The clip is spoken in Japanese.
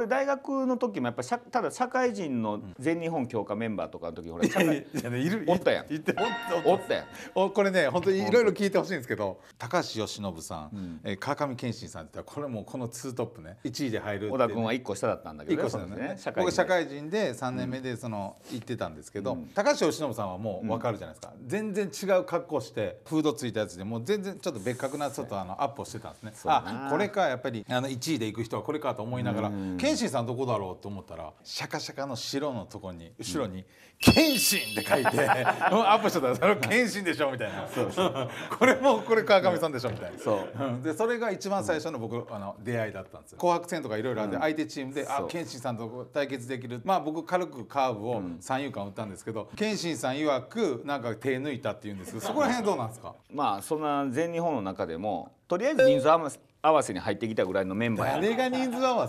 俺大学の時もやっぱただ社会人の全日本強化メンバーとかの時ほらおったやんおったやんおこれね本当にいろいろ聞いてほしいんですけど高橋由伸さん、うん、え川上健信さんってこれもうこの2トップね1位で入る、ね、小田君は1個下だったんだけど、ね、1個下ね、ね、僕社会人で3年目でその、行ってたんですけど、うん、高橋由伸さんはもう分かるじゃないですか、全然違う格好してフードついたやつでもう全然ちょっと別格なちょっとあのアップをしてたんですねあこれかやっぱりあの1位で行く人はこれかと思いながら、うん、謙信さんどこだろうと思ったらシャカシャカの白のとこに後ろに「謙信」って書いて、うん、アップしてたら「それ謙信でしょ」みたいな「そうそう これもこれ川上さんでしょ」みたいなそう、うん、でそれが一番最初の僕、あの出会いだったんですよ紅白戦とかいろいろあって、相手チームで「あ謙信さんと対決できる」まあ僕軽くカーブを三遊間打ったんですけど謙信さん曰くなんか手抜いたっていうんですけどそこら辺どうなんですか まあそんな全日本の中でもとりあえず人数合わせに入ってきたぐらいのメンバー誰が人数合わせ